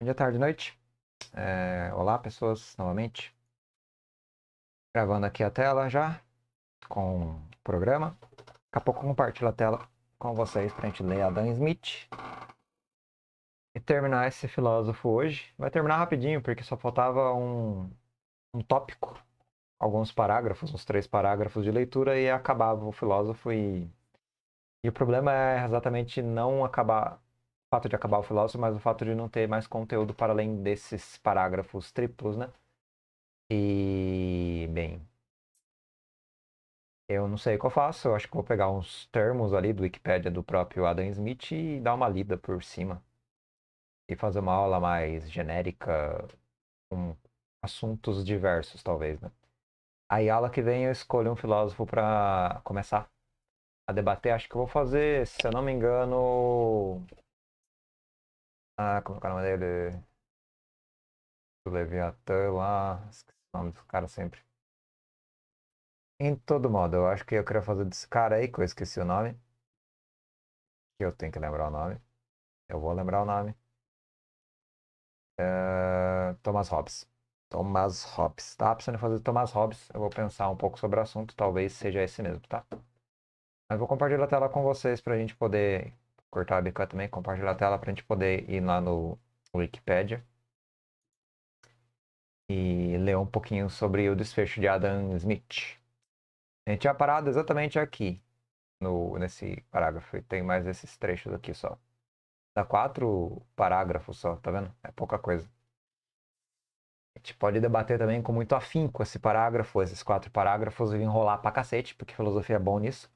Bom dia, tarde, noite. É, olá, pessoas, novamente. Gravando aqui a tela já com o programa. Daqui a pouco compartilho a tela com vocês para a gente ler Adam Smith e terminar esse filósofo hoje. Vai terminar rapidinho, porque só faltava um, um tópico, alguns parágrafos, uns três parágrafos de leitura e acabava o filósofo. E, e o problema é exatamente não acabar fato de acabar o filósofo, mas o fato de não ter mais conteúdo para além desses parágrafos triplos, né? E, bem, eu não sei o que eu faço, eu acho que vou pegar uns termos ali do Wikipedia do próprio Adam Smith e dar uma lida por cima. E fazer uma aula mais genérica, com assuntos diversos, talvez, né? Aí, aula que vem, eu escolho um filósofo para começar a debater. Acho que eu vou fazer, se eu não me engano, ah, como é o nome dele? Do Leviatã lá. Esqueci o nome do cara sempre. Em todo modo, eu acho que eu queria fazer desse cara aí, que eu esqueci o nome. Que eu tenho que lembrar o nome. Eu vou lembrar o nome. Eh, Thomas Hobbes. Thomas Hobbes. Tá precisando fazer Thomas Hobbes. Eu vou pensar um pouco sobre o assunto. Talvez seja esse mesmo, tá? Mas vou compartilhar a tela com vocês para a gente poder cortar a webcam também, compartilhar a tela para a gente poder ir lá no Wikipedia e ler um pouquinho sobre o desfecho de Adam Smith. A gente tinha parado exatamente aqui, no, nesse parágrafo, tem mais esses trechos aqui só. Dá quatro parágrafos só, tá vendo? É pouca coisa. A gente pode debater também com muito afinco esse parágrafo, esses quatro parágrafos, e enrolar pra cacete, porque filosofia é bom nisso.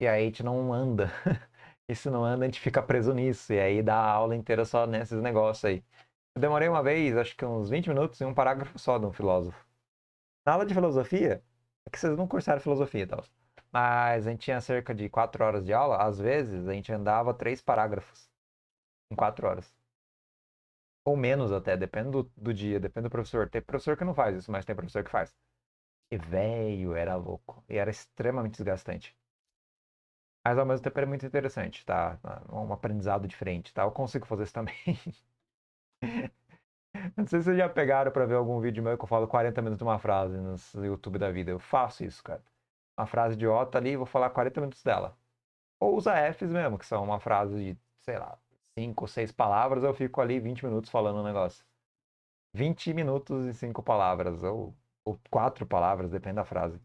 E aí a gente não anda. isso não anda, a gente fica preso nisso. E aí dá a aula inteira só nesses negócios aí. Eu demorei uma vez, acho que uns 20 minutos, em um parágrafo só de um filósofo. Na aula de filosofia, é que vocês não cursaram filosofia e tal. Mas a gente tinha cerca de 4 horas de aula, às vezes a gente andava três parágrafos em 4 horas. Ou menos até, depende do, do dia, depende do professor. Tem professor que não faz isso, mas tem professor que faz. E velho, era louco. E era extremamente desgastante mas ao mesmo tempo é muito interessante, tá? Ah, é um aprendizado diferente, tá? Eu consigo fazer isso também. Não sei se vocês já pegaram para ver algum vídeo meu que eu falo 40 minutos de uma frase no YouTube da vida. Eu faço isso, cara. Uma frase idiota ali, vou falar 40 minutos dela. Ou usa Fs mesmo, que são uma frase de, sei lá, 5 ou 6 palavras, eu fico ali 20 minutos falando um negócio. 20 minutos e 5 palavras, ou, ou 4 palavras, depende da frase.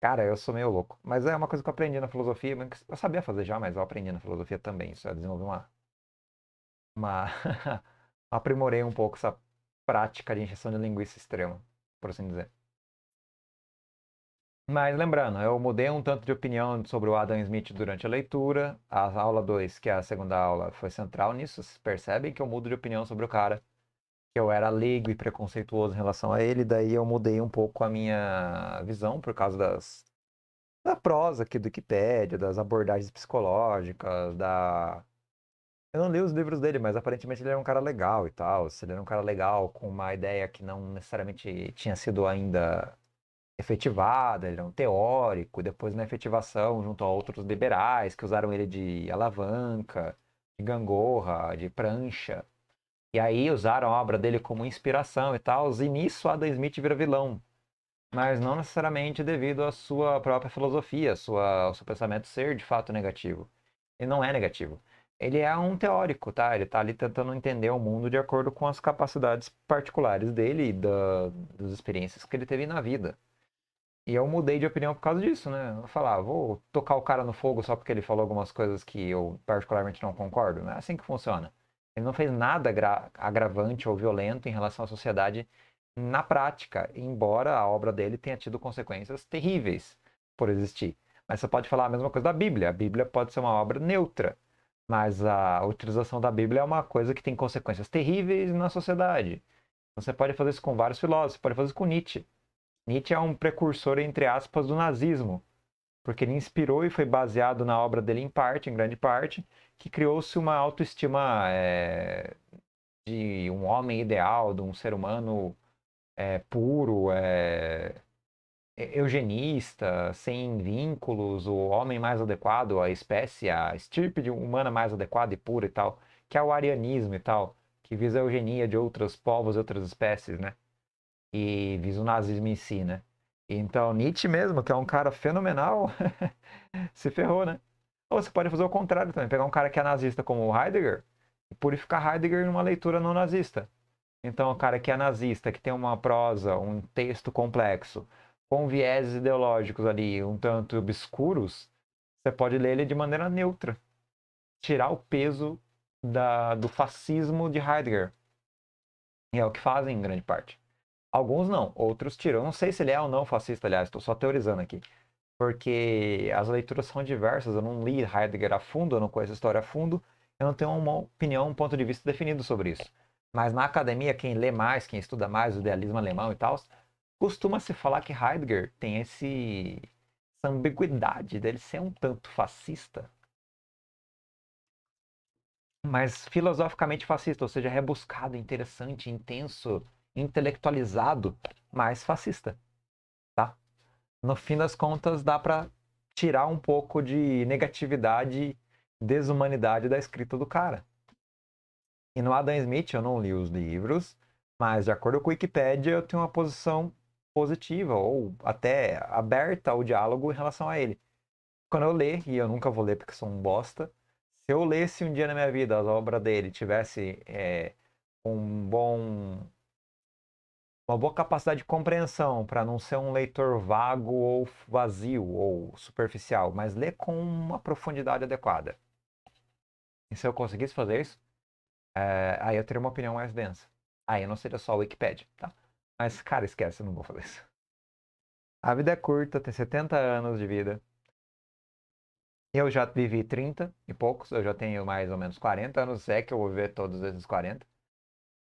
Cara, eu sou meio louco. Mas é uma coisa que eu aprendi na filosofia. Eu sabia fazer já, mas eu aprendi na filosofia também. Isso é desenvolvi uma. uma aprimorei um pouco essa prática de injeção de linguiça extrema, por assim dizer. Mas lembrando, eu mudei um tanto de opinião sobre o Adam Smith durante a leitura. A aula 2, que é a segunda aula, foi central nisso. Vocês percebem que eu mudo de opinião sobre o cara eu era leigo e preconceituoso em relação a ele, daí eu mudei um pouco a minha visão por causa das da prosa aqui do Wikipedia das abordagens psicológicas, da eu não li os livros dele, mas aparentemente ele era um cara legal e tal. Se assim, ele era um cara legal com uma ideia que não necessariamente tinha sido ainda efetivada, ele era um teórico, depois na efetivação junto a outros liberais que usaram ele de alavanca, de gangorra, de prancha. E aí usaram a obra dele como inspiração e tal, e nisso Adam Smith vira vilão. Mas não necessariamente devido à sua própria filosofia, sua, ao seu pensamento ser de fato negativo. Ele não é negativo. Ele é um teórico, tá? Ele tá ali tentando entender o mundo de acordo com as capacidades particulares dele e da, das experiências que ele teve na vida. E eu mudei de opinião por causa disso, né? Eu falava, ah, vou tocar o cara no fogo só porque ele falou algumas coisas que eu particularmente não concordo. Não é assim que funciona. Ele não fez nada agravante ou violento em relação à sociedade na prática, embora a obra dele tenha tido consequências terríveis por existir. Mas você pode falar a mesma coisa da Bíblia. A Bíblia pode ser uma obra neutra, mas a utilização da Bíblia é uma coisa que tem consequências terríveis na sociedade. Você pode fazer isso com vários filósofos, você pode fazer isso com Nietzsche. Nietzsche é um precursor, entre aspas, do nazismo, porque ele inspirou e foi baseado na obra dele em parte, em grande parte, que criou-se uma autoestima é, de um homem ideal, de um ser humano é, puro, é, eugenista, sem vínculos, o homem mais adequado, a espécie, a estirpe humana mais adequada e pura e tal, que é o arianismo e tal, que visa a eugenia de outros povos e outras espécies, né? E visa o nazismo em si, né? Então, Nietzsche mesmo, que é um cara fenomenal, se ferrou, né? Ou você pode fazer o contrário também, pegar um cara que é nazista como Heidegger e purificar Heidegger numa leitura não nazista. Então, o cara que é nazista, que tem uma prosa, um texto complexo, com vieses ideológicos ali um tanto obscuros, você pode ler ele de maneira neutra. Tirar o peso da, do fascismo de Heidegger. E é o que fazem em grande parte. Alguns não, outros tiram. Não sei se ele é ou não fascista, aliás, estou só teorizando aqui porque as leituras são diversas. Eu não li Heidegger a fundo, eu não conheço a história a fundo, eu não tenho uma opinião, um ponto de vista definido sobre isso. Mas na academia, quem lê mais, quem estuda mais o idealismo alemão e tal, costuma se falar que Heidegger tem esse, essa ambiguidade dele ser um tanto fascista, mas filosoficamente fascista, ou seja, rebuscado, interessante, intenso, intelectualizado, mas fascista no fim das contas, dá para tirar um pouco de negatividade, desumanidade da escrita do cara. E no Adam Smith, eu não li os livros, mas de acordo com a Wikipédia, eu tenho uma posição positiva ou até aberta ao diálogo em relação a ele. Quando eu ler, e eu nunca vou ler porque sou um bosta, se eu lesse um dia na minha vida a obra dele, tivesse é, um bom uma boa capacidade de compreensão, para não ser um leitor vago ou vazio ou superficial, mas ler com uma profundidade adequada. E se eu conseguisse fazer isso, é, aí eu teria uma opinião mais densa. Aí eu não seria só o Wikipedia, tá? Mas, cara, esquece, eu não vou fazer isso. A vida é curta, tem 70 anos de vida. Eu já vivi 30 e poucos, eu já tenho mais ou menos 40 anos, é que eu vou viver todos esses 40.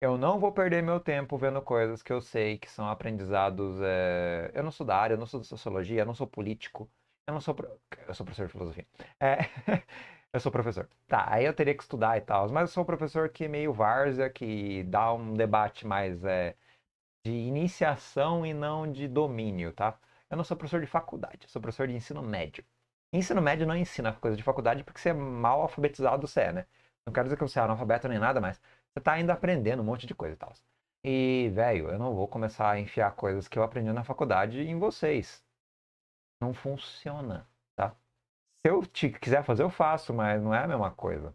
Eu não vou perder meu tempo vendo coisas que eu sei que são aprendizados. É... Eu não sou da área, eu não sou da sociologia, eu não sou político, eu não sou. Pro... Eu sou professor de filosofia. É... eu sou professor. Tá, aí eu teria que estudar e tal, mas eu sou um professor que é meio várzea, que dá um debate mais é... de iniciação e não de domínio, tá? Eu não sou professor de faculdade, eu sou professor de ensino médio. Ensino médio não ensina coisa de faculdade porque você é mal alfabetizado, você é, né? Não quero dizer que você é analfabeto nem nada, mas você tá ainda aprendendo um monte de coisa e tal. E, velho, eu não vou começar a enfiar coisas que eu aprendi na faculdade em vocês. Não funciona, tá? Se eu te quiser fazer, eu faço, mas não é a mesma coisa.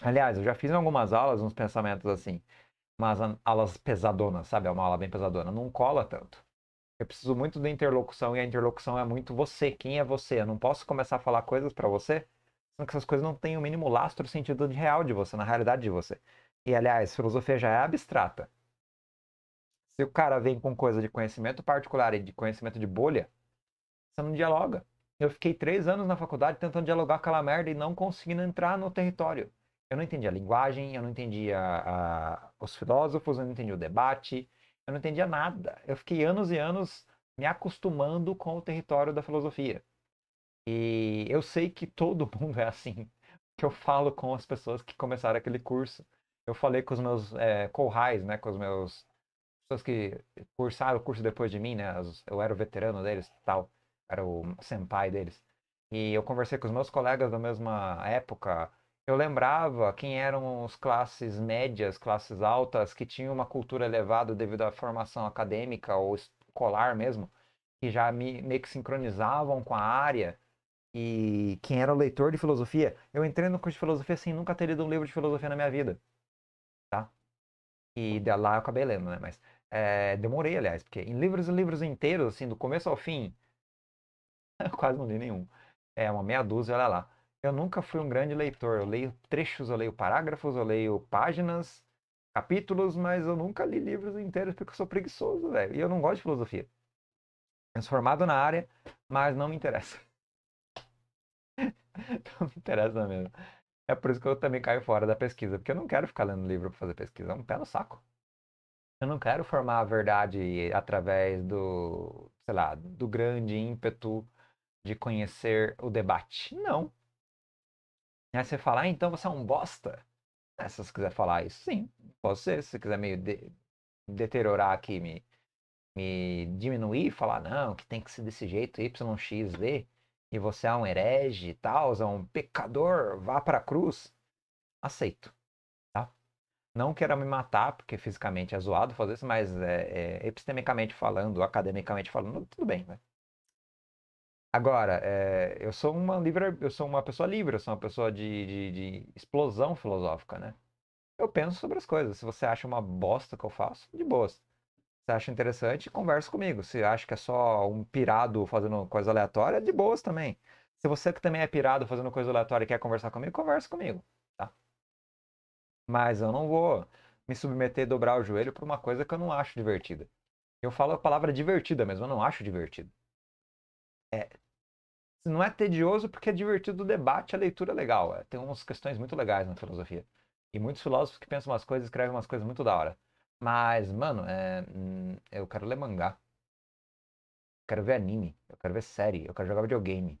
Aliás, eu já fiz em algumas aulas uns pensamentos assim, mas aulas pesadonas, sabe? É uma aula bem pesadona. Não cola tanto. Eu preciso muito da interlocução e a interlocução é muito você. Quem é você? Eu não posso começar a falar coisas para você, sendo que essas coisas não têm o mínimo lastro sentido de real de você, na realidade de você. E aliás, filosofia já é abstrata. Se o cara vem com coisa de conhecimento particular e de conhecimento de bolha, você não dialoga. Eu fiquei três anos na faculdade tentando dialogar com aquela merda e não conseguindo entrar no território. Eu não entendia a linguagem, eu não entendia a, a, os filósofos, eu não entendia o debate, eu não entendia nada. Eu fiquei anos e anos me acostumando com o território da filosofia. E eu sei que todo mundo é assim. Que eu falo com as pessoas que começaram aquele curso eu falei com os meus é, corrais, né, com os meus pessoas que cursaram o curso depois de mim, né, eu era o veterano deles, tal, era o senpai deles. E eu conversei com os meus colegas da mesma época, eu lembrava quem eram as classes médias, classes altas, que tinham uma cultura elevada devido à formação acadêmica ou escolar mesmo, que já me, meio que sincronizavam com a área. E quem era o leitor de filosofia, eu entrei no curso de filosofia sem nunca ter lido um livro de filosofia na minha vida tá? E de lá eu acabei lendo, né? Mas é, demorei, aliás, porque em livros e livros inteiros, assim, do começo ao fim, eu quase não li nenhum. É, uma meia dúzia, olha lá. Eu nunca fui um grande leitor. Eu leio trechos, eu leio parágrafos, eu leio páginas, capítulos, mas eu nunca li livros inteiros porque eu sou preguiçoso, velho. E eu não gosto de filosofia. Eu sou formado na área, mas não me interessa. não me interessa mesmo. É por isso que eu também caio fora da pesquisa, porque eu não quero ficar lendo livro para fazer pesquisa, é um pé no saco. Eu não quero formar a verdade através do, sei lá, do grande ímpeto de conhecer o debate. Não. Aí você fala, ah, então você é um bosta. Ah, se você quiser falar isso, sim, pode ser. Se você quiser meio de deteriorar aqui, me, me diminuir, falar, não, que tem que ser desse jeito, Y, X, Z e você é um herege e tal, é um pecador, vá para a cruz, aceito. Tá? Não quero me matar, porque fisicamente é zoado fazer isso, mas é, é, epistemicamente falando, academicamente falando, tudo bem. Né? Agora, é, eu sou uma livre, eu sou uma pessoa livre, eu sou uma pessoa de, de, de explosão filosófica, né? Eu penso sobre as coisas. Se você acha uma bosta que eu faço, de boas você acha interessante, conversa comigo. Se acha que é só um pirado fazendo coisa aleatória, de boas também. Se você que também é pirado fazendo coisa aleatória e quer conversar comigo, conversa comigo, tá? Mas eu não vou me submeter e dobrar o joelho por uma coisa que eu não acho divertida. Eu falo a palavra divertida mesmo, eu não acho divertido. É, não é tedioso porque é divertido o debate, a leitura é legal. É, tem umas questões muito legais na filosofia. E muitos filósofos que pensam umas coisas, escrevem umas coisas muito da hora. Mas, mano, é, hum, eu quero ler mangá. Eu quero ver anime. Eu quero ver série. Eu quero jogar videogame.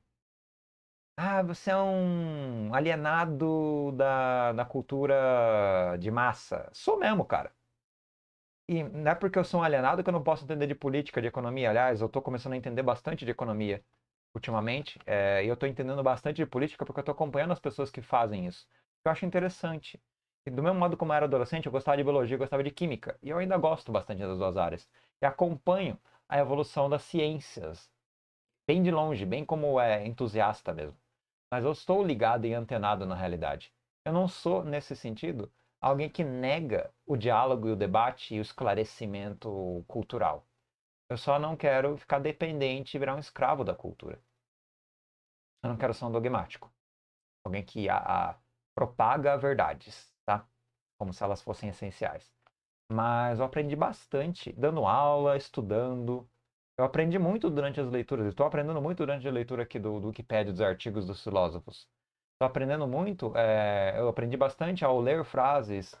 Ah, você é um alienado da, da cultura de massa. Sou mesmo, cara. E não é porque eu sou um alienado que eu não posso entender de política, de economia. Aliás, eu tô começando a entender bastante de economia ultimamente. É, e eu tô entendendo bastante de política porque eu tô acompanhando as pessoas que fazem isso. Eu acho interessante do mesmo modo como eu era adolescente, eu gostava de biologia, eu gostava de química. E eu ainda gosto bastante das duas áreas. E acompanho a evolução das ciências. Bem de longe, bem como é entusiasta mesmo. Mas eu estou ligado e antenado na realidade. Eu não sou, nesse sentido, alguém que nega o diálogo e o debate e o esclarecimento cultural. Eu só não quero ficar dependente e virar um escravo da cultura. Eu não quero ser um dogmático. Alguém que a, a, propaga verdades como se elas fossem essenciais. Mas eu aprendi bastante dando aula, estudando. Eu aprendi muito durante as leituras. Estou aprendendo muito durante a leitura aqui do, do dos artigos dos filósofos. Estou aprendendo muito. É, eu aprendi bastante ao ler frases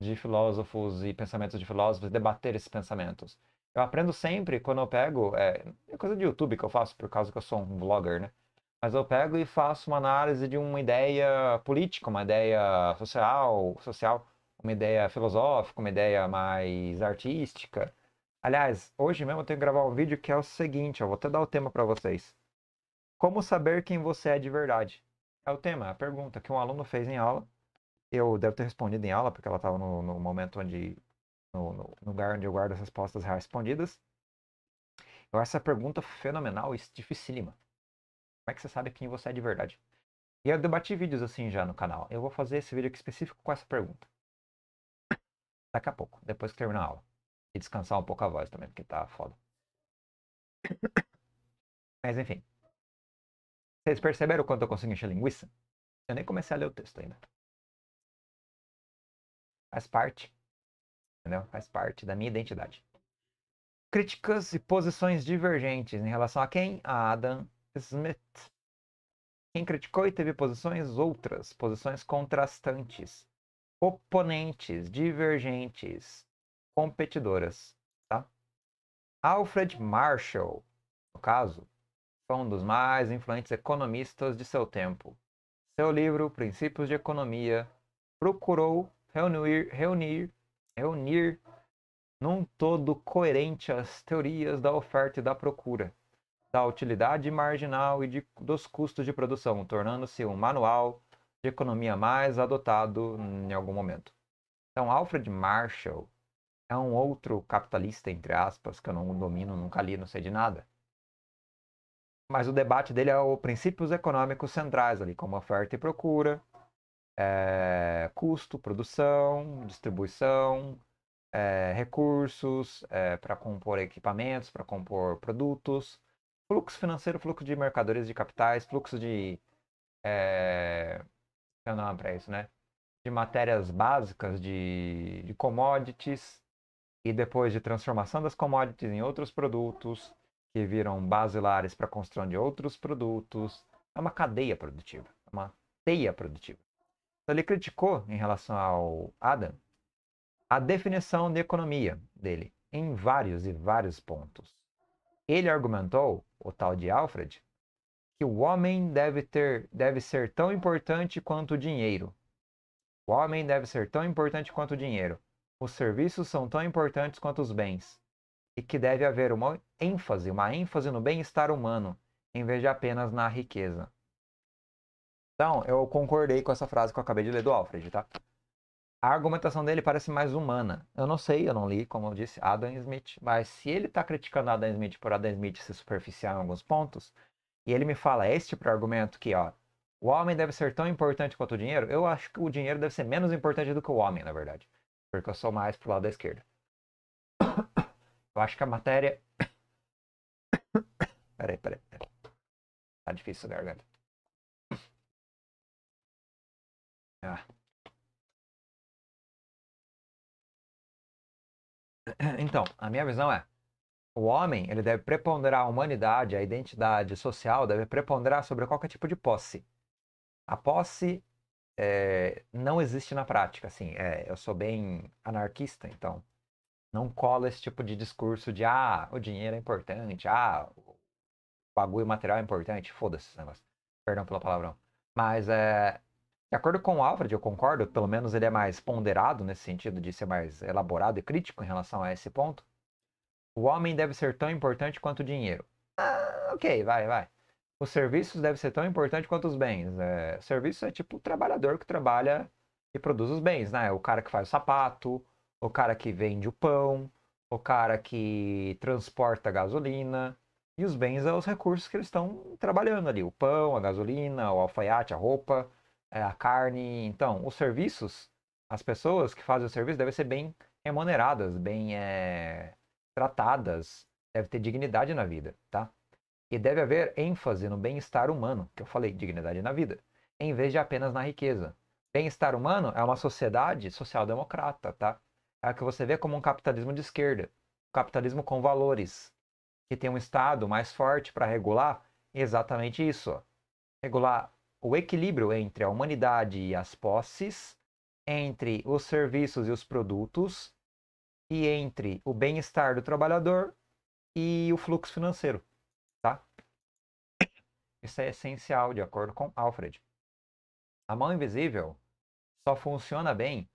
de filósofos e pensamentos de filósofos, debater esses pensamentos. Eu aprendo sempre quando eu pego. É, é coisa de YouTube que eu faço, por causa que eu sou um vlogger, né? Mas eu pego e faço uma análise de uma ideia política, uma ideia social, social uma ideia filosófica, uma ideia mais artística. Aliás, hoje mesmo eu tenho que gravar um vídeo que é o seguinte, eu vou até dar o tema para vocês. Como saber quem você é de verdade? É o tema, a pergunta que um aluno fez em aula. Eu devo ter respondido em aula, porque ela estava no, no, momento onde. No, no, lugar onde eu guardo as respostas respondidas. Eu acho essa pergunta fenomenal e dificílima. Como é que você sabe quem você é de verdade? E eu debati vídeos assim já no canal. Eu vou fazer esse vídeo aqui específico com essa pergunta daqui a pouco, depois que terminar a aula. E descansar um pouco a voz também, porque tá foda. Mas enfim. Vocês perceberam quanto eu consigo encher linguiça? Eu nem comecei a ler o texto ainda. Faz parte. Entendeu? Faz parte da minha identidade. Críticas e posições divergentes em relação a quem? A Adam Smith. Quem criticou e teve posições outras, posições contrastantes oponentes, divergentes, competidoras. Tá? Alfred Marshall, no caso, foi um dos mais influentes economistas de seu tempo. Seu livro Princípios de Economia procurou reunir, reunir, reunir num todo coerente as teorias da oferta e da procura, da utilidade marginal e de, dos custos de produção, tornando-se um manual de economia mais adotado em algum momento. Então, Alfred Marshall é um outro capitalista, entre aspas, que eu não domino, nunca li, não sei de nada. Mas o debate dele é os princípios econômicos centrais ali, como oferta e procura, é, custo, produção, distribuição, é, recursos é, para compor equipamentos, para compor produtos, fluxo financeiro, fluxo de mercadorias de capitais, fluxo de é, é o então, nome para isso, né? De matérias básicas, de, de commodities, e depois de transformação das commodities em outros produtos, que viram basilares para a construção de outros produtos. É uma cadeia produtiva, é uma teia produtiva. Então, ele criticou, em relação ao Adam, a definição de economia dele, em vários e vários pontos. Ele argumentou, o tal de Alfred, que o homem deve ter, deve ser tão importante quanto o dinheiro. O homem deve ser tão importante quanto o dinheiro. Os serviços são tão importantes quanto os bens. E que deve haver uma ênfase, uma ênfase no bem-estar humano, em vez de apenas na riqueza. Então, eu concordei com essa frase que eu acabei de ler do Alfred, tá? A argumentação dele parece mais humana. Eu não sei, eu não li, como eu disse, Adam Smith, mas se ele está criticando Adam Smith por Adam Smith ser superficial em alguns pontos, e ele me fala é este pro tipo argumento que, ó, o homem deve ser tão importante quanto o dinheiro, eu acho que o dinheiro deve ser menos importante do que o homem, na verdade. Porque eu sou mais pro lado da esquerda. Eu acho que a matéria. Peraí, peraí, peraí. Tá difícil a garganta. Ah. Então, a minha visão é. O homem, ele deve preponderar a humanidade, a identidade social deve preponderar sobre qualquer tipo de posse. A posse é, não existe na prática, assim, é, eu sou bem anarquista, então não cola esse tipo de discurso de ah, o dinheiro é importante, ah, o bagulho material é importante, foda-se esse negócio. Perdão pelo palavrão. Mas é, de acordo com o Alfred, eu concordo, pelo menos ele é mais ponderado nesse sentido de ser mais elaborado e crítico em relação a esse ponto. O homem deve ser tão importante quanto o dinheiro. Ah, ok, vai, vai. Os serviços devem ser tão importantes quanto os bens. É, serviço é tipo o trabalhador que trabalha e produz os bens, né? O cara que faz o sapato, o cara que vende o pão, o cara que transporta a gasolina. E os bens são é os recursos que eles estão trabalhando ali: o pão, a gasolina, o alfaiate, a roupa, é, a carne. Então, os serviços, as pessoas que fazem o serviço devem ser bem remuneradas, bem é, tratadas, deve ter dignidade na vida, tá? E deve haver ênfase no bem-estar humano, que eu falei, dignidade na vida, em vez de apenas na riqueza. Bem-estar humano é uma sociedade social-democrata, tá? É o que você vê como um capitalismo de esquerda, um capitalismo com valores, que tem um Estado mais forte para regular exatamente isso, regular o equilíbrio entre a humanidade e as posses, entre os serviços e os produtos, e entre o bem-estar do trabalhador e o fluxo financeiro, tá? Isso é essencial, de acordo com Alfred. A mão invisível só funciona bem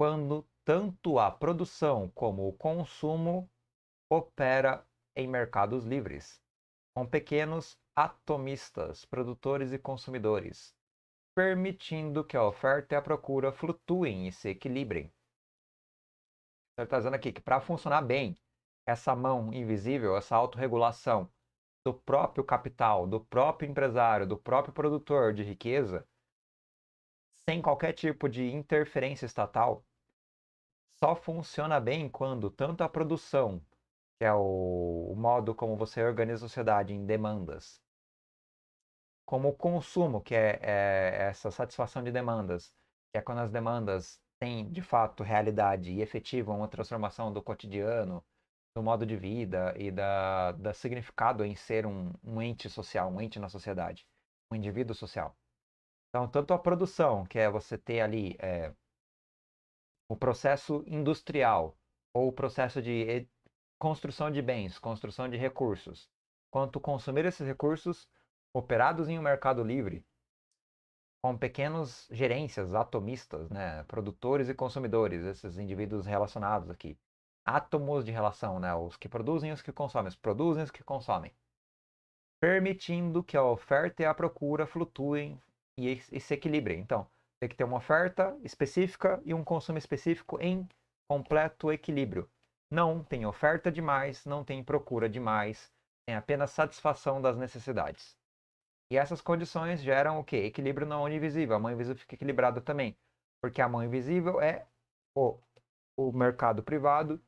quando tanto a produção como o consumo opera em mercados livres, com pequenos atomistas, produtores e consumidores, permitindo que a oferta e a procura flutuem e se equilibrem ele está dizendo aqui que para funcionar bem, essa mão invisível, essa autorregulação do próprio capital, do próprio empresário, do próprio produtor de riqueza, sem qualquer tipo de interferência estatal, só funciona bem quando tanto a produção, que é o, modo como você organiza a sociedade em demandas, como o consumo, que é, é essa satisfação de demandas, que é quando as demandas tem de fato realidade e efetiva uma transformação do cotidiano, do modo de vida e da, da significado em ser um, um ente social, um ente na sociedade, um indivíduo social. Então, tanto a produção, que é você ter ali é, o processo industrial ou o processo de construção de bens, construção de recursos, quanto consumir esses recursos operados em um mercado livre, com pequenas gerências atomistas, né? produtores e consumidores, esses indivíduos relacionados aqui. Átomos de relação, né? os que produzem e os que consomem, os produzem e os que consomem. Permitindo que a oferta e a procura flutuem e, e se equilibrem. Então, tem que ter uma oferta específica e um consumo específico em completo equilíbrio. Não tem oferta demais, não tem procura demais, tem apenas satisfação das necessidades. E essas condições geram o quê? Equilíbrio na mão invisível. A mão invisível fica equilibrada também. Porque a mão invisível é o, o mercado privado,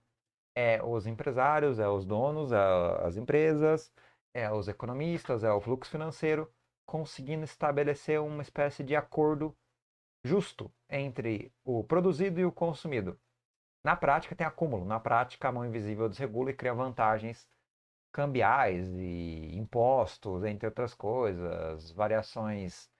é os empresários, é os donos, é as empresas, é os economistas, é o fluxo financeiro, conseguindo estabelecer uma espécie de acordo justo entre o produzido e o consumido. Na prática, tem acúmulo. Na prática, a mão invisível desregula e cria vantagens cambiais e impostos, entre outras coisas, variações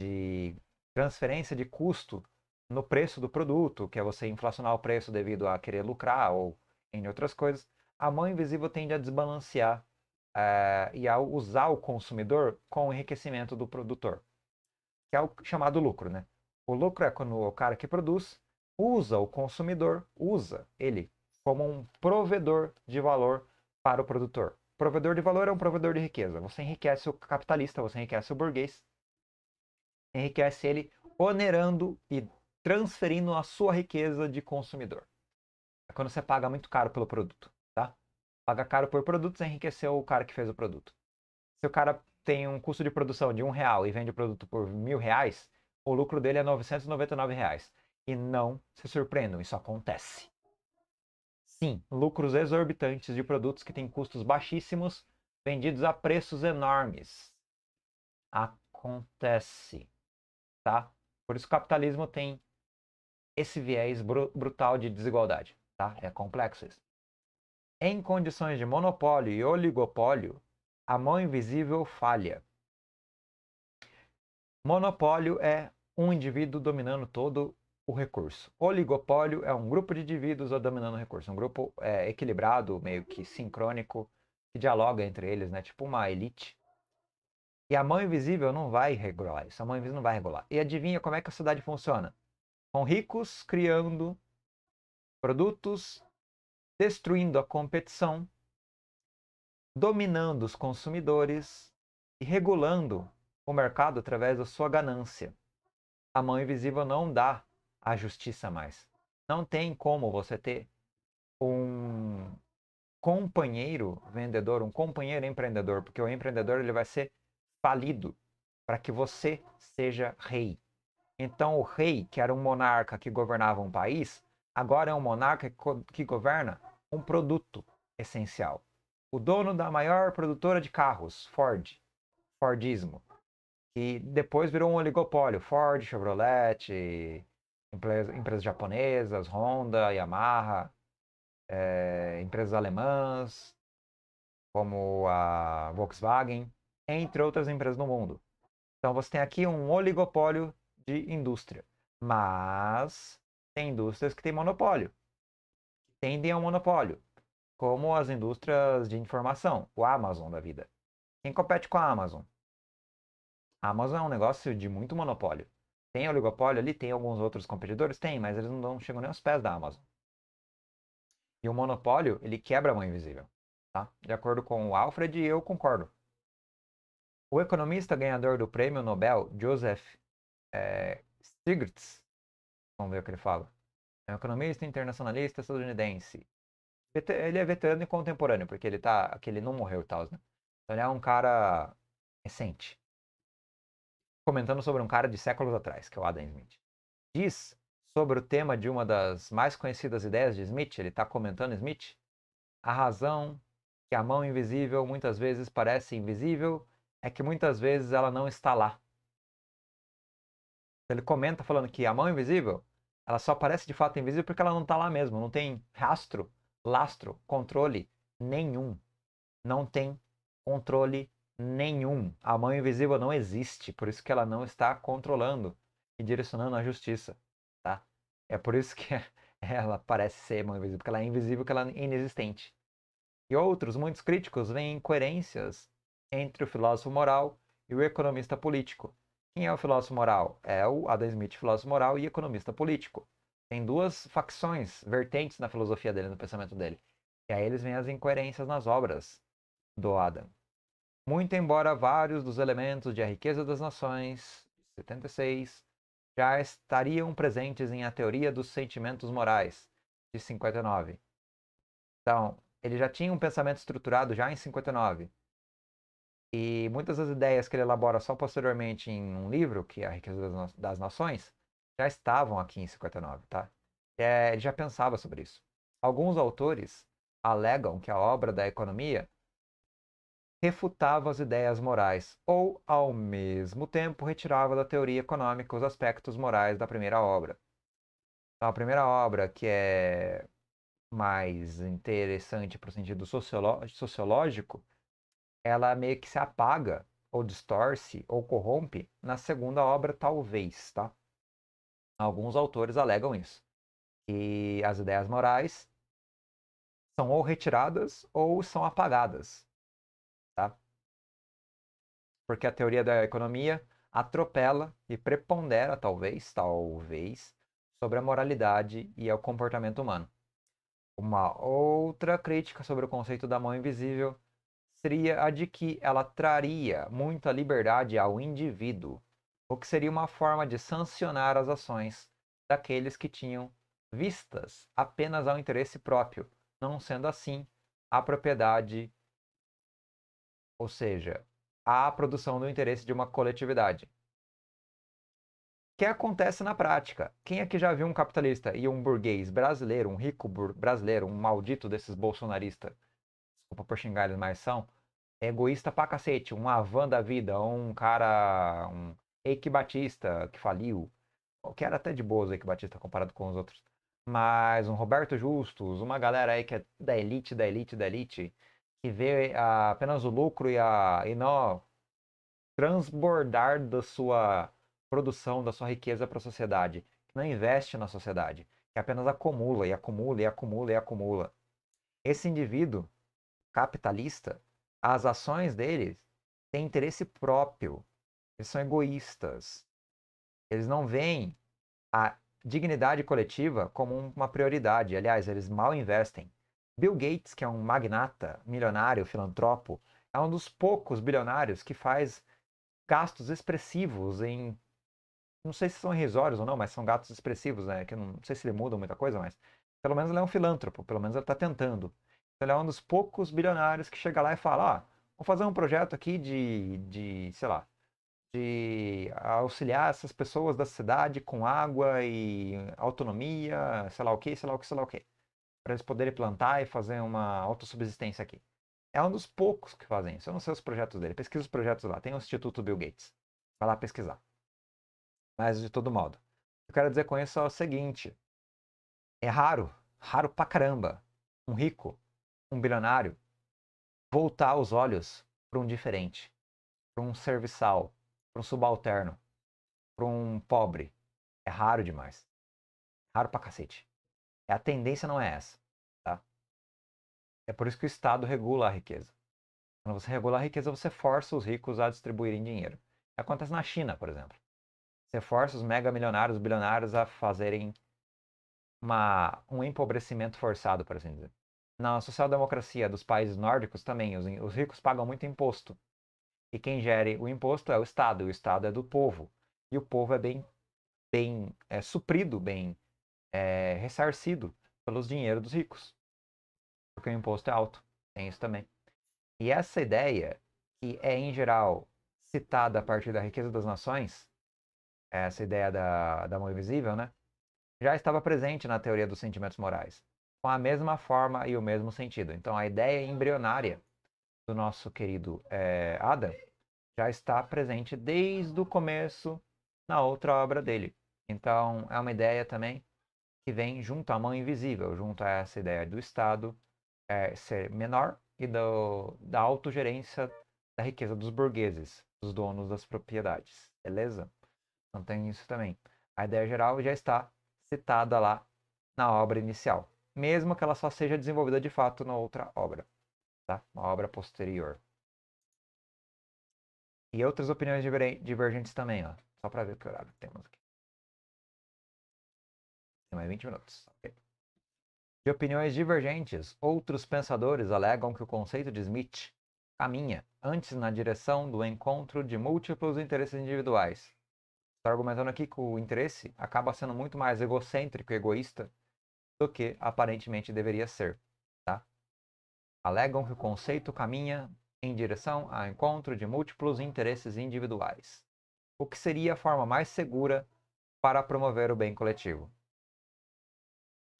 de transferência de custo no preço do produto, que é você inflacionar o preço devido a querer lucrar ou em outras coisas, a mão invisível tende a desbalancear eh, e a usar o consumidor com o enriquecimento do produtor, que é o chamado lucro, né? O lucro é quando o cara que produz usa o consumidor, usa ele como um provedor de valor para o produtor. Provedor de valor é um provedor de riqueza. Você enriquece o capitalista, você enriquece o burguês, enriquece ele onerando e transferindo a sua riqueza de consumidor. É quando você paga muito caro pelo produto, tá? Paga caro por produtos, enriqueceu o cara que fez o produto. Se o cara tem um custo de produção de um real e vende o produto por mil reais, o lucro dele é 999 reais. E não se surpreendam, isso acontece. Sim, lucros exorbitantes de produtos que têm custos baixíssimos, vendidos a preços enormes. Acontece, tá? Por isso o capitalismo tem esse viés br brutal de desigualdade, tá? É complexo isso. Em condições de monopólio e oligopólio, a mão invisível falha. Monopólio é um indivíduo dominando todo o recurso. Oligopólio é um grupo de indivíduos dominando o recurso, um grupo é, equilibrado, meio que sincrônico, que dialoga entre eles, né? Tipo uma elite. E a mão invisível não vai regular isso, a mão invisível não vai regular. E adivinha como é que a sociedade funciona? Com ricos criando produtos, destruindo a competição, dominando os consumidores e regulando o mercado através da sua ganância. A mão invisível não dá a justiça mais. Não tem como você ter um companheiro vendedor, um companheiro empreendedor, porque o empreendedor ele vai ser falido para que você seja rei. Então o rei, que era um monarca que governava um país, agora é um monarca que governa um produto essencial. O dono da maior produtora de carros, Ford, Fordismo, que depois virou um oligopólio, Ford, Chevrolet, empresas japonesas, Honda, Yamaha, é, empresas alemãs, como a Volkswagen, entre outras empresas no mundo. Então você tem aqui um oligopólio de indústria, mas tem indústrias que têm monopólio, tendem ao monopólio, como as indústrias de informação, o Amazon da vida. Quem compete com a Amazon? A Amazon é um negócio de muito monopólio. Tem oligopólio ali, tem alguns outros competidores? Tem, mas eles não chegam nem aos pés da Amazon. E o monopólio, ele quebra a mão invisível. Tá? De acordo com o Alfred, eu concordo. O economista ganhador do prêmio Nobel, Joseph é, eh, Stiglitz, vamos ver o que ele fala, é um economista internacionalista estadunidense. Ele é veterano e contemporâneo, porque ele, tá, aquele ele não morreu e tal, né? Então ele é um cara recente comentando sobre um cara de séculos atrás, que é o Adam Smith. Diz sobre o tema de uma das mais conhecidas ideias de Smith, ele está comentando Smith, a razão que a mão invisível muitas vezes parece invisível é que muitas vezes ela não está lá. Ele comenta falando que a mão invisível, ela só parece de fato invisível porque ela não está lá mesmo, não tem rastro, lastro, controle nenhum. Não tem controle nenhum. A mão invisível não existe, por isso que ela não está controlando e direcionando a justiça, tá? É por isso que ela parece ser mão invisível, porque ela é invisível, porque ela é inexistente. E outros, muitos críticos, veem incoerências entre o filósofo moral e o economista político. Quem é o filósofo moral? É o Adam Smith, filósofo moral e economista político. Tem duas facções, vertentes na filosofia dele, no pensamento dele. E aí eles veem as incoerências nas obras do Adam. Muito embora vários dos elementos de A Riqueza das Nações, 76, já estariam presentes em A Teoria dos Sentimentos Morais, de 59. Então, ele já tinha um pensamento estruturado já em 59. E muitas das ideias que ele elabora só posteriormente em um livro, que é A Riqueza das Nações, já estavam aqui em 59, tá? É, ele já pensava sobre isso. Alguns autores alegam que a obra da economia refutava as ideias morais ou, ao mesmo tempo, retirava da teoria econômica os aspectos morais da primeira obra. Então, a primeira obra, que é mais interessante para o sentido sociológico, ela meio que se apaga, ou distorce, ou corrompe na segunda obra, talvez, tá? Alguns autores alegam isso. E as ideias morais são ou retiradas ou são apagadas Tá? Porque a teoria da economia atropela e prepondera, talvez, talvez, sobre a moralidade e ao comportamento humano. Uma outra crítica sobre o conceito da mão invisível seria a de que ela traria muita liberdade ao indivíduo, o que seria uma forma de sancionar as ações daqueles que tinham vistas apenas ao interesse próprio, não sendo assim a propriedade ou seja, a produção do interesse de uma coletividade. o que acontece na prática? Quem aqui já viu um capitalista e um burguês brasileiro, um rico brasileiro, um maldito desses bolsonaristas, desculpa por xingar eles, mas são, egoísta pra cacete, um avan da vida, um cara, um Eike Batista que faliu, que era até de boas o Eike Batista comparado com os outros, mas um Roberto Justus, uma galera aí que é da elite, da elite, da elite, que vê a, apenas o lucro e, a, e não transbordar da sua produção, da sua riqueza para a sociedade, que não investe na sociedade, que apenas acumula e acumula e acumula e acumula. Esse indivíduo capitalista, as ações deles têm interesse próprio, eles são egoístas, eles não veem a dignidade coletiva como uma prioridade. Aliás, eles mal investem. Bill Gates, que é um magnata, milionário, filantropo, é um dos poucos bilionários que faz gastos expressivos em. Não sei se são irrisórios ou não, mas são gastos expressivos, né? Que não, não sei se ele muda muita coisa, mas pelo menos ele é um filântropo, pelo menos ele está tentando. Então, ele é um dos poucos bilionários que chega lá e fala: ah, vou fazer um projeto aqui de, de sei lá, de auxiliar essas pessoas da cidade com água e autonomia, sei lá o que, sei lá o que, sei lá o que para eles poderem plantar e fazer uma autossubsistência aqui. É um dos poucos que fazem isso. Eu não sei os projetos dele. Pesquisa os projetos lá. Tem o Instituto Bill Gates. Vai lá pesquisar. Mas, de todo modo, eu quero dizer com isso é o seguinte: é raro, raro pra caramba, um rico, um bilionário, voltar os olhos para um diferente, para um serviçal, para um subalterno, para um pobre. É raro demais. Raro pra cacete. É, a tendência não é essa. Tá? É por isso que o Estado regula a riqueza. Quando você regula a riqueza, você força os ricos a distribuírem dinheiro. Acontece na China, por exemplo. Você força os mega milionários, os bilionários a fazerem uma, um empobrecimento forçado, por assim dizer. Na social-democracia dos países nórdicos também, os, os ricos pagam muito imposto. E quem gere o imposto é o Estado, e o Estado é do povo. E o povo é bem, bem é suprido, bem é, ressarcido pelos dinheiros dos ricos. Porque o imposto é alto. Tem isso também. E essa ideia, que é em geral citada a partir da riqueza das nações, essa ideia da, da mão invisível, né? Já estava presente na teoria dos sentimentos morais, com a mesma forma e o mesmo sentido. Então, a ideia embrionária do nosso querido é, Adam já está presente desde o começo na outra obra dele. Então, é uma ideia também que vem junto à mão invisível, junto a essa ideia do Estado é, ser menor e do, da autogerência da riqueza dos burgueses, dos donos das propriedades, beleza? Então tem isso também. A ideia geral já está citada lá na obra inicial, mesmo que ela só seja desenvolvida de fato na outra obra, tá? Uma obra posterior. E outras opiniões divergentes também, ó. Só para ver que horário temos aqui. Tem mais 20 minutos. Okay. De opiniões divergentes, outros pensadores alegam que o conceito de Smith caminha antes na direção do encontro de múltiplos interesses individuais. Estou tá argumentando aqui que o interesse acaba sendo muito mais egocêntrico e egoísta do que aparentemente deveria ser. Tá? Alegam que o conceito caminha em direção ao encontro de múltiplos interesses individuais, o que seria a forma mais segura para promover o bem coletivo.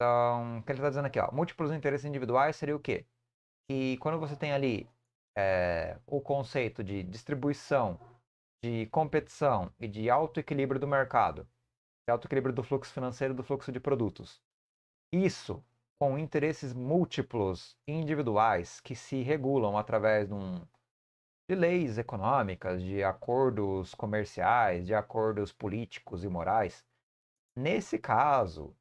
Então, o que ele está dizendo aqui, ó, múltiplos interesses individuais seria o quê? Que quando você tem ali é, o conceito de distribuição, de competição e de autoequilíbrio do mercado, de autoequilíbrio do fluxo financeiro e do fluxo de produtos, isso com interesses múltiplos individuais que se regulam através de, um, de leis econômicas, de acordos comerciais, de acordos políticos e morais. Nesse caso,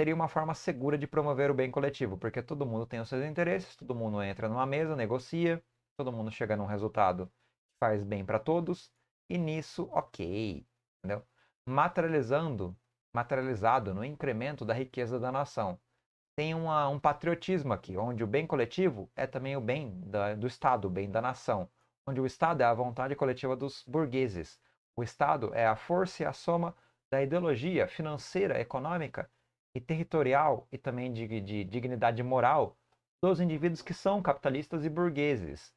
seria uma forma segura de promover o bem coletivo, porque todo mundo tem os seus interesses, todo mundo entra numa mesa, negocia, todo mundo chega num resultado que faz bem para todos, e nisso, ok, entendeu? Materializando, materializado no incremento da riqueza da nação. Tem uma, um patriotismo aqui, onde o bem coletivo é também o bem da, do Estado, o bem da nação, onde o Estado é a vontade coletiva dos burgueses. O Estado é a força e a soma da ideologia financeira, econômica e territorial e também de, de dignidade moral dos indivíduos que são capitalistas e burgueses.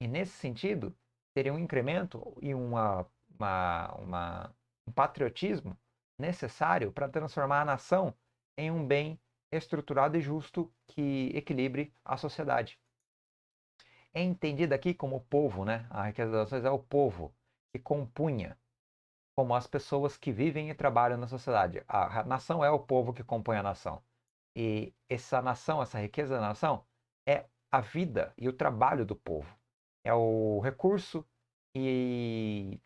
E nesse sentido, teria um incremento e uma, uma, uma um patriotismo necessário para transformar a nação em um bem estruturado e justo que equilibre a sociedade. É entendida aqui como o povo, né? A riqueza das nações é o povo que compunha como as pessoas que vivem e trabalham na sociedade. A nação é o povo que compõe a nação. E essa nação, essa riqueza da nação, é a vida e o trabalho do povo. É o recurso e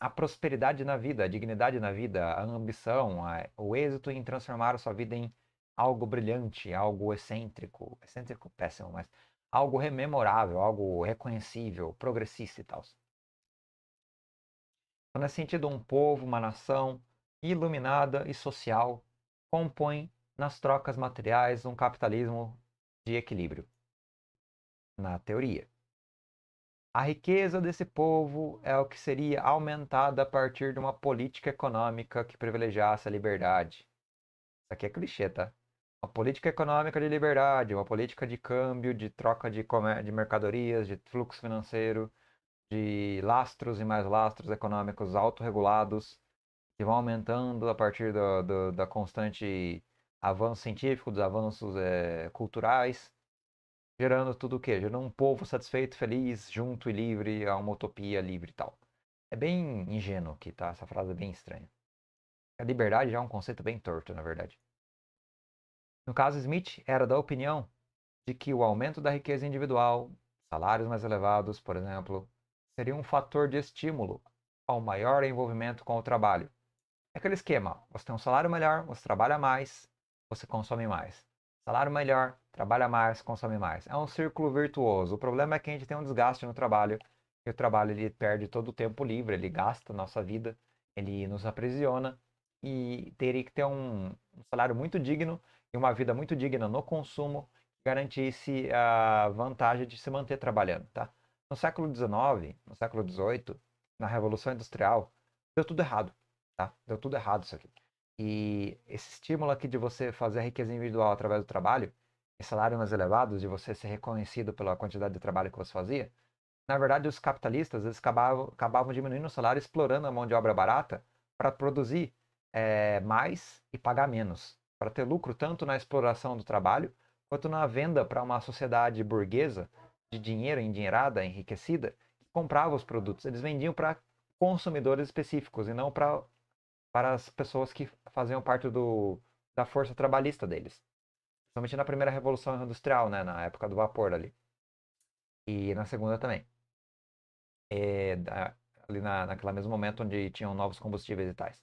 a prosperidade na vida, a dignidade na vida, a ambição, a, o êxito em transformar a sua vida em algo brilhante, algo excêntrico, excêntrico péssimo, mas algo rememorável, algo reconhecível, progressista e tal quando então, é né, sentido um povo, uma nação iluminada e social, compõe nas trocas materiais um capitalismo de equilíbrio. Na teoria, a riqueza desse povo é o que seria aumentada a partir de uma política econômica que privilegiasse a liberdade. Isso aqui é clichê, tá? Uma política econômica de liberdade, uma política de câmbio, de troca de, de mercadorias, de fluxo financeiro, de lastros e mais lastros econômicos autorregulados que vão aumentando a partir do, do, da constante avanço científico, dos avanços é, culturais, gerando tudo o quê? Gerando um povo satisfeito, feliz, junto e livre, a uma utopia livre e tal. É bem ingênuo aqui, tá? Essa frase é bem estranha. A liberdade já é um conceito bem torto, na verdade. No caso, Smith era da opinião de que o aumento da riqueza individual, salários mais elevados, por exemplo, seria um fator de estímulo ao maior envolvimento com o trabalho. É aquele esquema: você tem um salário melhor, você trabalha mais, você consome mais. Salário melhor, trabalha mais, consome mais. É um círculo virtuoso. O problema é que a gente tem um desgaste no trabalho, e o trabalho ele perde todo o tempo livre, ele gasta a nossa vida, ele nos aprisiona e teria que ter um, um salário muito digno e uma vida muito digna no consumo que garantisse a vantagem de se manter trabalhando, tá? No século XIX, no século XVIII, na Revolução Industrial, deu tudo errado, tá? Deu tudo errado isso aqui. E esse estímulo aqui de você fazer a riqueza individual através do trabalho, e salários mais elevados, de você ser reconhecido pela quantidade de trabalho que você fazia, na verdade os capitalistas eles acabavam, acabavam diminuindo o salário, explorando a mão de obra barata para produzir é, mais e pagar menos, para ter lucro tanto na exploração do trabalho quanto na venda para uma sociedade burguesa de dinheiro, endinheirada, enriquecida, que comprava os produtos. Eles vendiam para consumidores específicos e não pra, para as pessoas que faziam parte do, da força trabalhista deles. Principalmente na primeira revolução industrial, né, na época do vapor ali. E na segunda também. É, ali na, naquele mesmo momento onde tinham novos combustíveis e tais,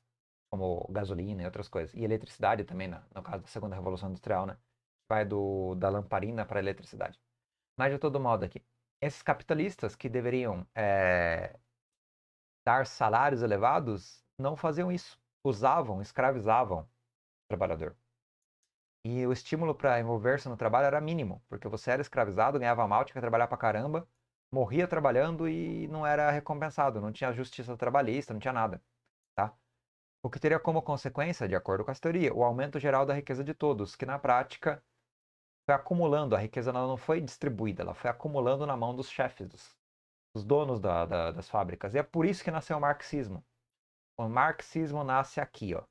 como gasolina e outras coisas. E eletricidade também, no caso da segunda revolução industrial, né? Vai do, da lamparina para a eletricidade. Mas, de todo modo, aqui, esses capitalistas que deveriam é, dar salários elevados não faziam isso. Usavam, escravizavam o trabalhador. E o estímulo para envolver-se no trabalho era mínimo, porque você era escravizado, ganhava mal, tinha que trabalhar pra caramba, morria trabalhando e não era recompensado, não tinha justiça trabalhista, não tinha nada. Tá? O que teria como consequência, de acordo com a teoria, o aumento geral da riqueza de todos, que na prática foi acumulando, a riqueza não foi distribuída, ela foi acumulando na mão dos chefes, dos, dos donos da, da, das fábricas. E é por isso que nasceu o marxismo. O marxismo nasce aqui, ó.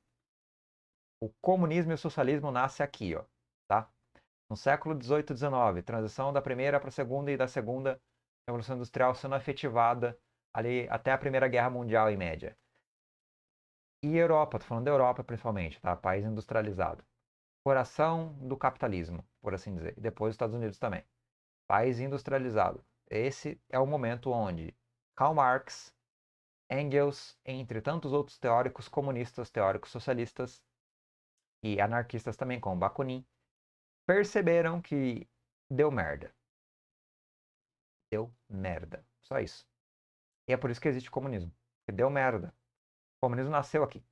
O comunismo e o socialismo nasce aqui, ó, tá? No século 18 e 19, transição da primeira para a segunda e da segunda revolução industrial sendo efetivada ali até a Primeira Guerra Mundial em média. E Europa, tô falando da Europa principalmente, tá? País industrializado coração do capitalismo, por assim dizer. E depois os Estados Unidos também. País industrializado. Esse é o momento onde Karl Marx, Engels, entre tantos outros teóricos comunistas, teóricos socialistas e anarquistas também, como Bakunin, perceberam que deu merda. Deu merda. Só isso. E é por isso que existe comunismo. deu merda. O comunismo nasceu aqui.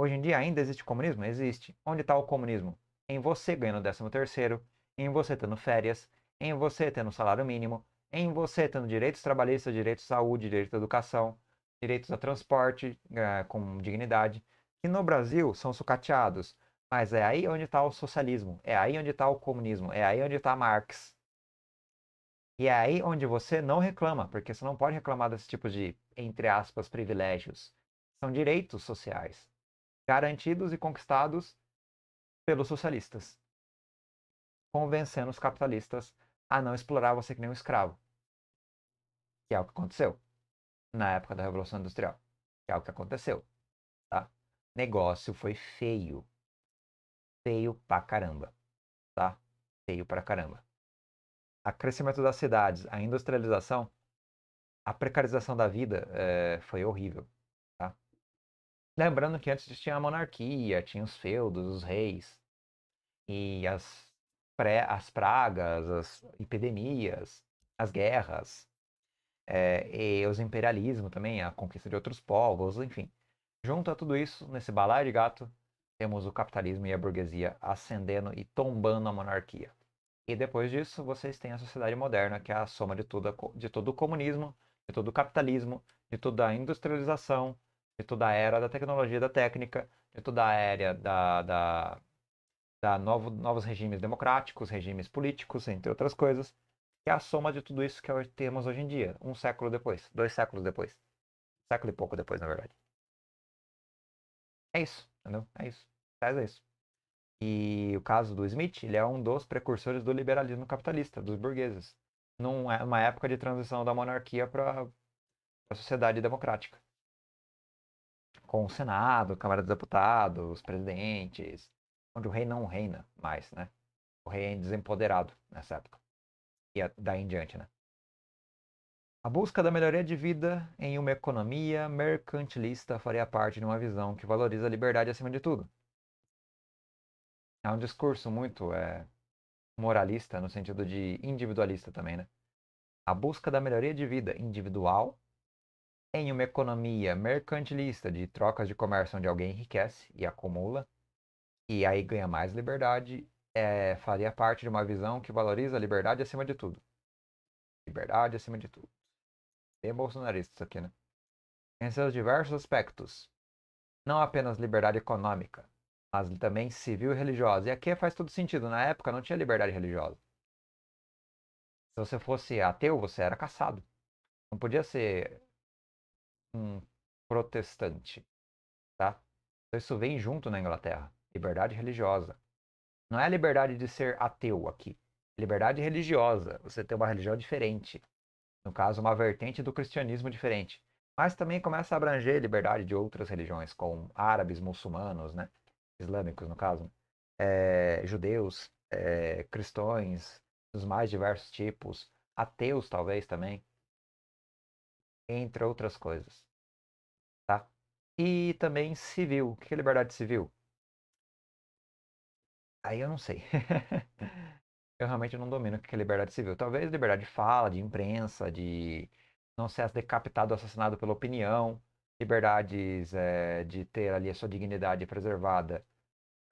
Hoje em dia ainda existe comunismo? Existe. Onde está o comunismo? Em você ganhando 13 terceiro, em você tendo férias, em você tendo salário mínimo, em você tendo direitos trabalhistas, direitos de saúde, direitos à educação, direitos a transporte é, com dignidade, que no Brasil são sucateados. Mas é aí onde está o socialismo, é aí onde está o comunismo, é aí onde está Marx. E é aí onde você não reclama, porque você não pode reclamar desse tipo de, entre aspas, privilégios. São direitos sociais garantidos e conquistados pelos socialistas, convencendo os capitalistas a não explorar você que nem um escravo. Que é o que aconteceu na época da Revolução Industrial. Que é o que aconteceu. Tá? Negócio foi feio. Feio pra caramba. Tá? Feio pra caramba. A crescimento das cidades, a industrialização, a precarização da vida é, foi horrível. Lembrando que antes tinha a monarquia, tinha os feudos, os reis, e as, pré, as pragas, as epidemias, as guerras, é, e os imperialismos também, a conquista de outros povos, enfim. junto a tudo isso nesse balaio de gato, temos o capitalismo e a burguesia ascendendo e tombando a monarquia. E depois disso, vocês têm a sociedade moderna, que é a soma de, tudo, de todo o comunismo, de todo o capitalismo, de toda a industrialização, de toda a era da tecnologia, da técnica, de toda a era da, da, da novo, novos regimes democráticos, regimes políticos, entre outras coisas, que é a soma de tudo isso que temos hoje em dia, um século depois, dois séculos depois, um século e pouco depois, na verdade. É isso, entendeu? É isso. Traz é isso. E o caso do Smith, ele é um dos precursores do liberalismo capitalista, dos burgueses, numa é época de transição da monarquia para a sociedade democrática com o Senado, Câmara dos Deputados, presidentes, onde o rei não reina mais, né? O rei é desempoderado nessa época. E daí em diante, né? A busca da melhoria de vida em uma economia mercantilista faria parte de uma visão que valoriza a liberdade acima de tudo. É um discurso muito é, moralista, no sentido de individualista também, né? A busca da melhoria de vida individual em uma economia mercantilista de trocas de comércio onde alguém enriquece e acumula, e aí ganha mais liberdade, é, faria parte de uma visão que valoriza a liberdade acima de tudo. Liberdade acima de tudo. Bem bolsonarista isso aqui, né? Em seus diversos aspectos, não apenas liberdade econômica, mas também civil e religiosa. E aqui faz todo sentido. Na época não tinha liberdade religiosa. Se você fosse ateu, você era caçado. Não podia ser um protestante, tá? Então isso vem junto na Inglaterra, liberdade religiosa. Não é a liberdade de ser ateu aqui, liberdade religiosa, você ter uma religião diferente. No caso, uma vertente do cristianismo diferente. Mas também começa a abranger liberdade de outras religiões, como árabes, muçulmanos, né? Islâmicos, no caso, é, judeus, é, eh, cristãos, dos mais diversos tipos, ateus, talvez também entre outras coisas. Tá? E também civil. O que é liberdade civil? Aí eu não sei. eu realmente não domino o que é liberdade civil. Talvez liberdade de fala, de imprensa, de não ser decapitado ou assassinado pela opinião, liberdades é, de ter ali a sua dignidade preservada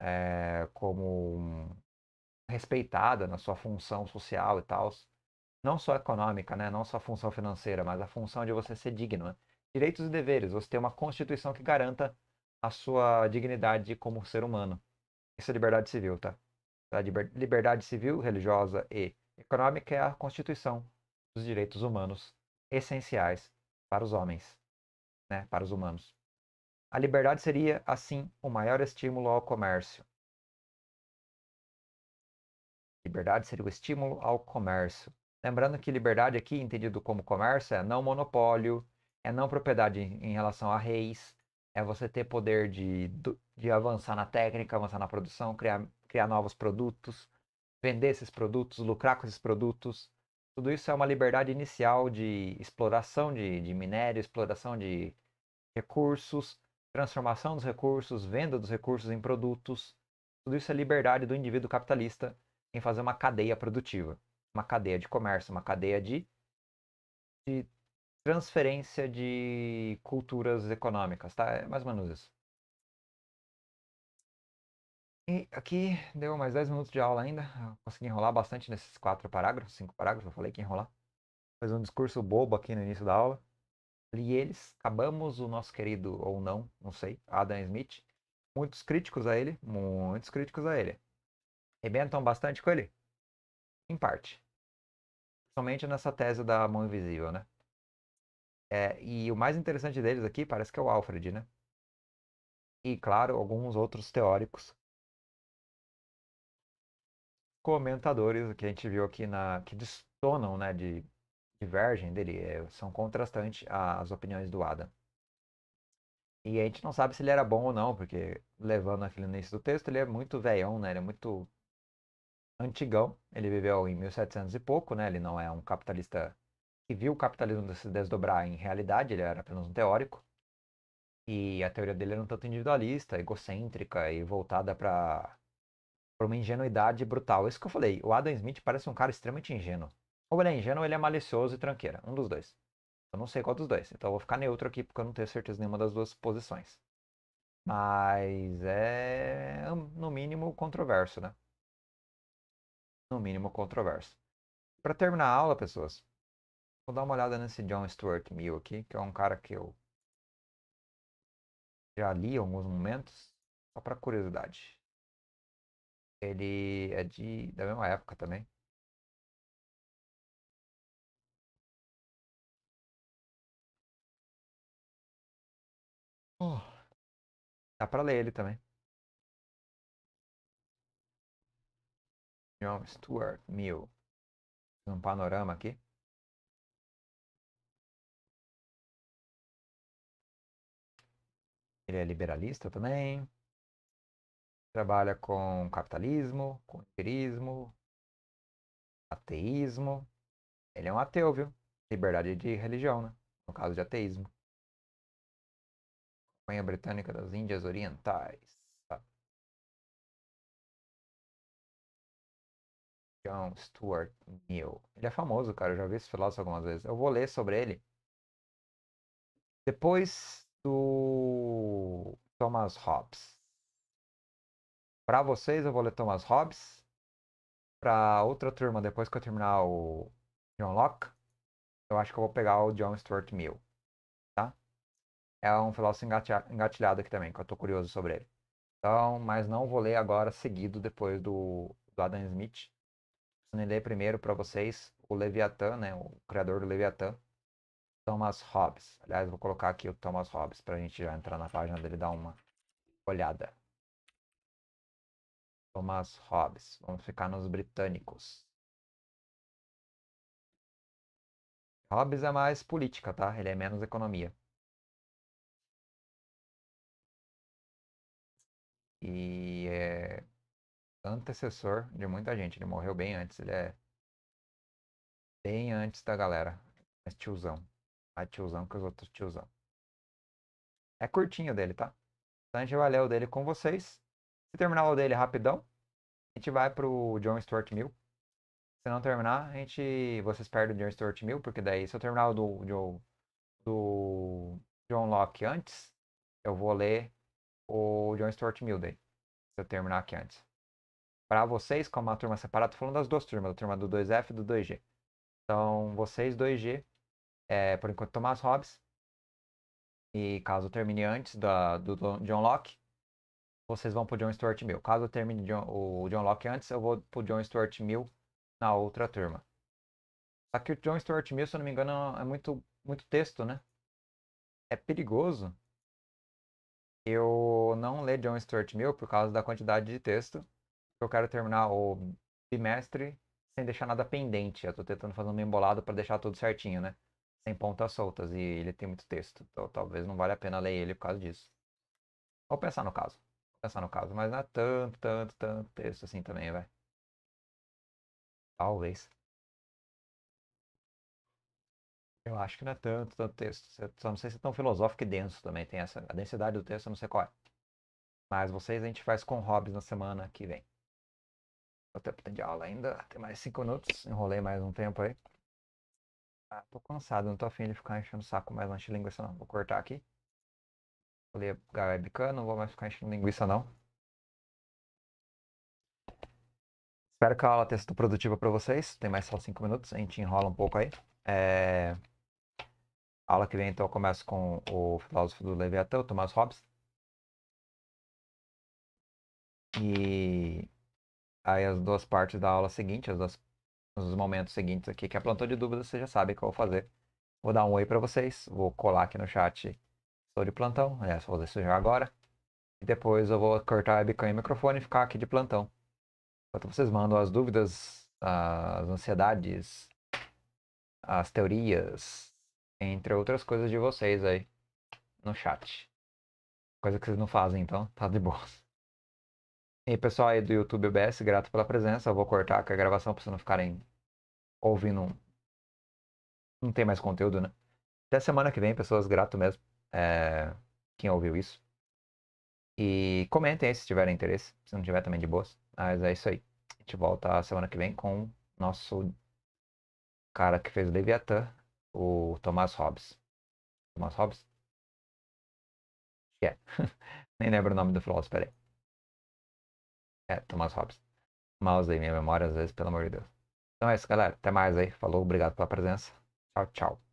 é, como respeitada na sua função social e tal não só econômica, né? não só a função financeira, mas a função de você ser digno. Né? Direitos e deveres, você tem uma constituição que garanta a sua dignidade como ser humano. Isso é liberdade civil, tá? liberdade civil, religiosa e econômica é a constituição dos direitos humanos essenciais para os homens, né? para os humanos. A liberdade seria, assim, o maior estímulo ao comércio. Liberdade seria o estímulo ao comércio. Lembrando que liberdade aqui, entendido como comércio, é não monopólio, é não propriedade em relação a reis, é você ter poder de, de avançar na técnica, avançar na produção, criar, criar novos produtos, vender esses produtos, lucrar com esses produtos. Tudo isso é uma liberdade inicial de exploração de, de minério, exploração de recursos, transformação dos recursos, venda dos recursos em produtos. Tudo isso é liberdade do indivíduo capitalista em fazer uma cadeia produtiva uma cadeia de comércio, uma cadeia de, de transferência de culturas econômicas, tá? É mais ou menos isso. E aqui deu mais 10 minutos de aula ainda. Eu consegui enrolar bastante nesses quatro parágrafos, cinco parágrafos, eu falei que enrolar. Fez um discurso bobo aqui no início da aula. Li eles, acabamos o nosso querido ou não, não sei, Adam Smith. Muitos críticos a ele, muitos críticos a ele. Rebentam bastante com ele? Em parte principalmente nessa tese da mão invisível, né? É, e o mais interessante deles aqui parece que é o Alfred, né? E, claro, alguns outros teóricos comentadores que a gente viu aqui na que distonam, né, de divergem dele, é, são contrastantes às opiniões do Adam. E a gente não sabe se ele era bom ou não, porque levando aquele início do texto, ele é muito velhão, né? Ele é muito antigão. Ele viveu em 1700 e pouco, né? Ele não é um capitalista que viu o capitalismo se desdobrar em realidade, ele era apenas um teórico. E a teoria dele era um tanto individualista, egocêntrica e voltada para uma ingenuidade brutal. Isso que eu falei, o Adam Smith parece um cara extremamente ingênuo. Ou ele é ingênuo ou ele é malicioso e tranqueira, um dos dois. Eu não sei qual dos dois, então eu vou ficar neutro aqui porque eu não tenho certeza nenhuma das duas posições. Mas é, no mínimo, controverso, né? no mínimo controverso. Para terminar a aula, pessoas, vou dar uma olhada nesse John Stuart Mill aqui, que é um cara que eu já li alguns momentos, só para curiosidade. Ele é de da mesma época também. Oh. Dá para ler ele também. John Stuart Mill. Um panorama aqui. Ele é liberalista também. Trabalha com capitalismo, com empirismo, ateísmo. Ele é um ateu, viu? Liberdade de religião, né? No caso de ateísmo. Companhia Britânica das Índias Orientais. John Stuart Mill. Ele é famoso, cara. Eu já vi esse filósofo algumas vezes. Eu vou ler sobre ele. Depois do Thomas Hobbes. Para vocês, eu vou ler Thomas Hobbes. Para outra turma, depois que eu terminar o John Locke, eu acho que eu vou pegar o John Stuart Mill. Tá? É um filósofo engatilhado aqui também, que eu estou curioso sobre ele. Então, mas não vou ler agora seguido depois do, do Adam Smith ler primeiro para vocês o Leviatã, né, o criador do Leviatã, Thomas Hobbes. Aliás, vou colocar aqui o Thomas Hobbes para a gente já entrar na página dele e dar uma olhada. Thomas Hobbes. Vamos ficar nos britânicos. Hobbes é mais política, tá? Ele é menos economia. E é antecessor de muita gente. Ele morreu bem antes, ele é bem antes da galera. Mas tiozão. A tiozão que os outros tiozão. É curtinho dele, tá? Então a gente vai ler o dele com vocês. Se terminar o dele rapidão, a gente vai pro John Stuart Mill. Se não terminar, a gente. Vocês perdem o John Stuart Mill, porque daí se eu terminar o do, do, do John Locke antes, eu vou ler o John Stuart Mill daí. Se eu terminar aqui antes para vocês, como é uma turma separada, tô falando das duas turmas, da turma do 2F e do 2G. Então, vocês 2G, é, por enquanto, Thomas Hobbes. E caso termine antes da, do John Locke, vocês vão pro John Stuart Mill. Caso eu termine John, o John Locke antes, eu vou pro John Stuart Mill na outra turma. Só que o John Stuart Mill, se eu não me engano, é muito, muito texto, né? É perigoso eu não ler John Stuart Mill por causa da quantidade de texto eu quero terminar o bimestre sem deixar nada pendente. Eu tô tentando fazer um embolado para deixar tudo certinho, né? Sem pontas soltas. E ele tem muito texto. Então talvez não vale a pena ler ele por causa disso. Vou pensar no caso. Vou pensar no caso. Mas não é tanto, tanto, tanto texto assim também, vai. Talvez. Eu acho que não é tanto, tanto texto. Eu só não sei se é tão filosófico e denso também. Tem essa. A densidade do texto eu não sei qual é. Mas vocês a gente faz com hobbies na semana que vem o tempo de aula ainda. Tem mais cinco minutos. Enrolei mais um tempo aí. Ah, tô cansado, não tô afim de ficar enchendo o saco mais lanche de linguiça não. Vou cortar aqui. Vou a webcam, não vou mais ficar enchendo linguiça não. Espero que a aula tenha sido produtiva para vocês. Tem mais só cinco minutos, a gente enrola um pouco aí. É... A aula que vem então eu começo com o filósofo do Leviatã, Thomas Hobbes. E aí as duas partes da aula seguinte, as duas, os momentos seguintes aqui, que é plantão de dúvidas, você já sabe o que eu vou fazer. Vou dar um oi para vocês, vou colar aqui no chat Sou de plantão, aliás, vou fazer isso já agora. E depois eu vou cortar a webcam e o microfone e ficar aqui de plantão. Enquanto vocês mandam as dúvidas, as ansiedades, as teorias, entre outras coisas de vocês aí no chat. Coisa que vocês não fazem, então tá de boa. E pessoal aí do YouTube OBS, grato pela presença. Eu vou cortar com a gravação para vocês não ficarem ouvindo. Não tem mais conteúdo, né? Até semana que vem, pessoas, grato mesmo. É... Quem ouviu isso. E comentem aí se tiverem interesse. Se não tiver também de boas. Mas é isso aí. A gente volta semana que vem com nosso cara que fez o Leviathan, o Thomas Hobbes. Thomas Hobbes? É. Nem lembro o nome do filósofo, peraí. É, Thomas Hobbes. Mouse aí minha memória, às vezes, pelo amor de Deus. Então é isso, galera. Até mais aí. Falou, obrigado pela presença. Tchau, tchau.